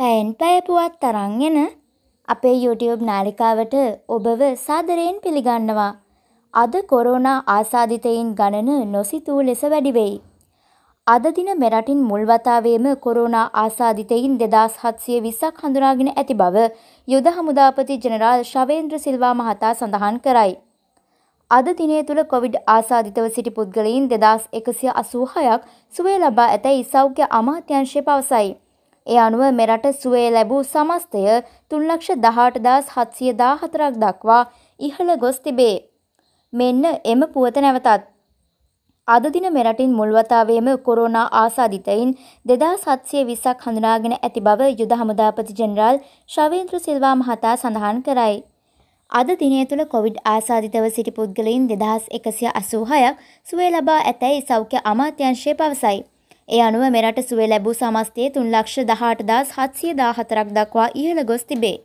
පැයෙන් පැය පුවත් තරං එන අපේ YouTube නාලිකාවට ඔබව සාදරයෙන් පිළිගන්නවා. අද කොරෝනා ආසාදිතයින් ගණන නොසිතූ ලෙස වැඩි වෙයි. අද දින මෙරටින් මුල් වතාවේම කොරෝනා ආසාදිතයින් 2720ක් හඳුනාගෙන ඇති බව යුද හමුදාපති ජෙනරාල් ශවේන්ද්‍ර සිල්වා මහතා සඳහන් කරයි. අද දිනේ තුළ කොවිඩ් ආසාධිතව සිටි පුද්ගලයින් දෙදස් එකසිය අසූහයක් සුවේ ලබා ඇතැයි සෞඛ්‍ය අමාත්‍යංශය පවසයි. ඒ අනුව මෙරට සුවේ ලැබූ සමස්තය තුන්ලක්ෂ දහටදස් හත්සිය දාහතරක් දක්වා ඉහළ ගොස් තිබේ. මෙන්න එම පුවත නැවතත්. අදදින මෙරටින් මුල්වතාවේම කොරෝනා ආසාධිතයින් දෙදා සත්සය විසක් හඳුනාගෙන ඇති බව යුද හමුදාපති ජෙනරාල් ශවේන්ත්‍ර සිල්වා මහතා සඳහන් කරයි. අද දිනය තුළ කොවිඩ් ආසාධිතව සිටි පුද්ගලයින් දෙදහස් එකසිය අසූහයක් සුවේ ලබා ඇතැයි සෞඛ්‍ය අමාත්‍යංශය පවසයි. ඒ අනුව මෙරට සුවේ ලැබූ සමස්තයේ තුන් ලක්ෂ දහටදාස් හත්සිය දාහතරක් දක්වා ඉහළ ගොස් තිබේ.